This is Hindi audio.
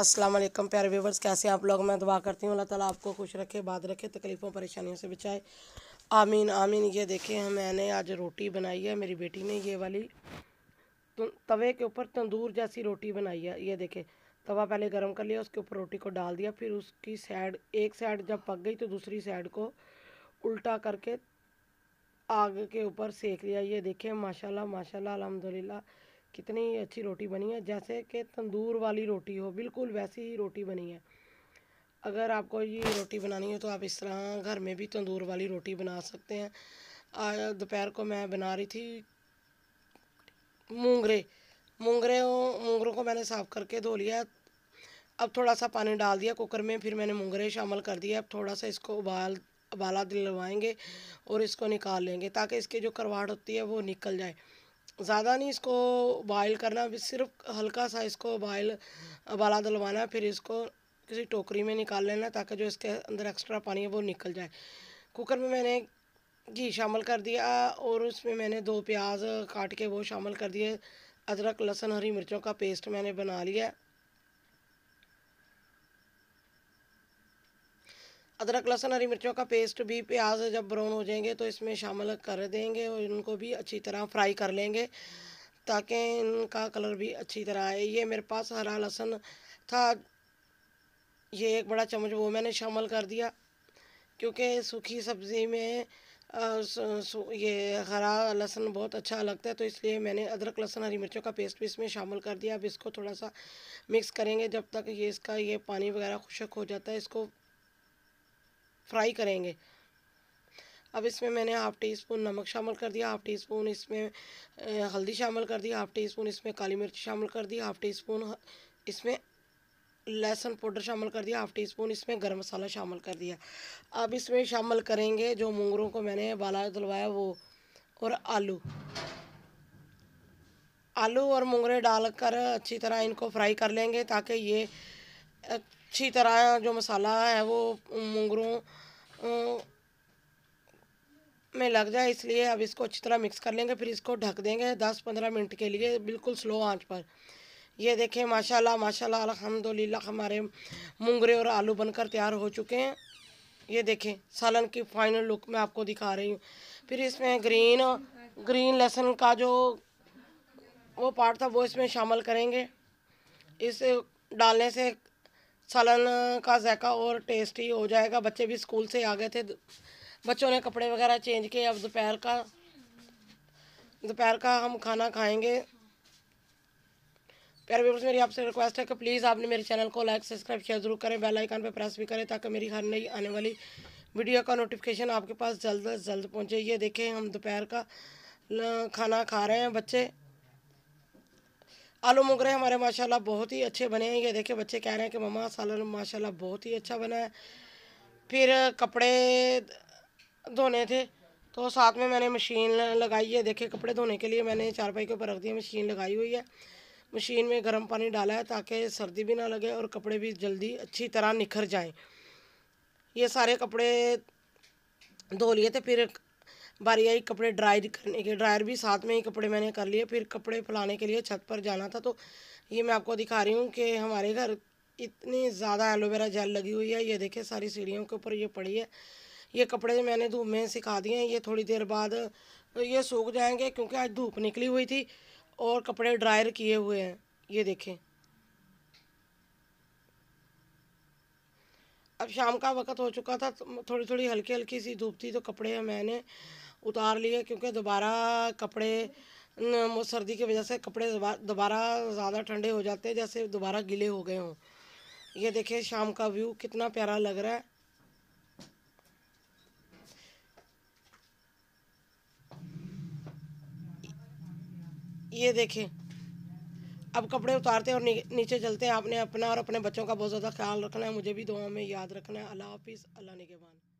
अस्सलाम वालेकुम प्यारे व्यूवर्स कैसे आप लोग मैं दुआ करती हूँ अल्लाह ताला आपको खुश रखे बाद रखे तकलीफ़ों परेशानियों से बचाए आमीन आमीन ये देखें मैंने आज रोटी बनाई है मेरी बेटी ने ये वाली तवे के ऊपर तंदूर जैसी रोटी बनाई है ये देखें तवा पहले गर्म कर लिया उसके ऊपर रोटी को डाल दिया फिर उसकी साइड एक साइड जब पक गई तो दूसरी साइड को उल्टा करके आग के ऊपर सेक लिया ये देखें माशाल्लाह माशाल्लाह अल्हम्दुलिल्लाह कितनी अच्छी रोटी बनी है जैसे कि तंदूर वाली रोटी हो बिल्कुल वैसी ही रोटी बनी है अगर आपको ये रोटी बनानी हो तो आप इस तरह घर में भी तंदूर वाली रोटी बना सकते हैं आज दोपहर को मैं बना रही थी मूंगरे मूंगरे मूंगरों को मैंने साफ़ करके धो लिया अब थोड़ा सा पानी डाल दिया कुकर में फिर मैंने मूंगरे शामिल कर दिए अब थोड़ा सा इसको उबाल उबाला दिलवाएंगे और इसको निकाल लेंगे ताकि इसकी जो करवाहट होती है वो निकल जाए ज़्यादा नहीं इसको बॉयल करना सिर्फ हल्का सा इसको बॉयल उबाला दलवाना फिर इसको किसी टोकरी में निकाल लेना ताकि जो इसके अंदर एक्स्ट्रा पानी है वो निकल जाए कुकर में मैंने घी शामिल कर दिया और उसमें मैंने दो प्याज काट के वो शामिल कर दिए अदरक लहसुन हरी मिर्चों का पेस्ट मैंने बना लिया अदरक लहसुन हरी मिर्चों का पेस्ट भी प्याज जब ब्राउन हो जाएंगे तो इसमें शामिल कर देंगे और इनको भी अच्छी तरह फ्राई कर लेंगे ताकि इनका कलर भी अच्छी तरह आए ये मेरे पास हरा लहसुन था ये एक बड़ा चम्मच वो मैंने शामिल कर दिया क्योंकि सूखी सब्ज़ी में ये हरा लहसुन बहुत अच्छा लगता है तो इसलिए मैंने अदरक लहसुन हरी मिर्चों का पेस्ट भी इसमें शामिल कर दिया अब इसको थोड़ा सा मिक्स करेंगे जब तक ये इसका ये पानी वगैरह खुशक हो जाता है इसको फ्राई करेंगे अब इसमें मैंने हाफ़ टी स्पून नमक शामिल कर दिया हाफ़ टी स्पून इसमें हल्दी शामिल कर दी हाफ़ टी स्पून इसमें काली मिर्च शामिल कर दी हाफ़ टी स्पून इसमें लहसुन पाउडर शामिल कर दिया हाफ़ टी स्पून इसमें गर्म मसाला शामिल कर दिया अब इसमें शामिल करेंगे जो मूंगरों को मैंने बाला धुलवाया वो और आलू आलू और मूंगरे डालकर अच्छी तरह इनको फ्राई कर लेंगे ताकि ये अच्छी तरह जो मसाला है वो मुंगरों में लग जाए इसलिए अब इसको अच्छी तरह मिक्स कर लेंगे फिर इसको ढक देंगे दस पंद्रह मिनट के लिए बिल्कुल स्लो आंच पर ये देखें माशाल्लाह माशाल्लाह अल्हम्दुलिल्लाह हमारे मुंगरे और आलू बनकर तैयार हो चुके हैं ये देखें सालन की फाइनल लुक मैं आपको दिखा रही हूँ फिर इसमें ग्रीन ग्रीन लहसुन का जो वो पार्ट था वो इसमें शामिल करेंगे इस डालने से सालन का जैका और टेस्टी हो जाएगा बच्चे भी स्कूल से आ गए थे बच्चों ने कपड़े वगैरह चेंज किए अब दोपहर का दोपहर का हम खाना खाएंगे प्यारे व्यूवर्स मेरी आपसे रिक्वेस्ट है कि प्लीज़ आपने मेरे चैनल को लाइक सब्सक्राइब शेयर जरूर करें बेल आइकन पर प्रेस भी करें ताकि मेरी हर नई आने वाली वीडियो का नोटिफिकेशन आपके पास जल्द जल्द पहुंचे ये देखें हम दोपहर का खाना खा रहे हैं बच्चे आलू मोगरे हमारे माशाल्लाह बहुत ही अच्छे बने हैं ये देखिए बच्चे कह रहे हैं कि मम्मा सालन माशाल्लाह बहुत ही अच्छा बना है फिर कपड़े धोने थे तो साथ में मैंने मशीन लगाई है देखे कपड़े धोने के लिए मैंने चारपाई के ऊपर रख दिया मशीन लगाई हुई है मशीन में गर्म पानी डाला है ताकि सर्दी भी ना लगे और कपड़े भी जल्दी अच्छी तरह निखर जाएँ ये सारे कपड़े धो लिए थे फिर बारी आई कपड़े ड्रायर करने के ड्रायर भी साथ में ही कपड़े मैंने कर लिए फिर कपड़े फैलाने के लिए छत पर जाना था तो ये मैं आपको दिखा रही हूँ कि हमारे घर इतनी ज़्यादा एलोवेरा जेल लगी हुई है ये देखें सारी सीढ़ियों के ऊपर ये पड़ी है ये कपड़े मैंने धूप में सिखा दिए हैं ये थोड़ी देर बाद ये सूख जाएंगे क्योंकि आज धूप निकली हुई थी और कपड़े ड्रायर किए हुए हैं ये देखें अब शाम का वक्त हो चुका था तो थोड़ी थोड़ी हल्की हल्की सी धूप थी तो कपड़े मैंने उतार लिए क्योंकि दोबारा कपड़े सर्दी की वजह से कपड़े दोबारा ज़्यादा ठंडे हो जाते हैं जैसे दोबारा गीले हो गए हों ये देखिए शाम का व्यू कितना प्यारा लग रहा है ये देखें अब कपड़े उतारते और नीचे चलते हैं आपने अपना और अपने बच्चों का बहुत ज़्यादा ख्याल रखना है मुझे भी दुआ में याद रखना है अल्लाह हाफिज़ अल्लाह निगेबान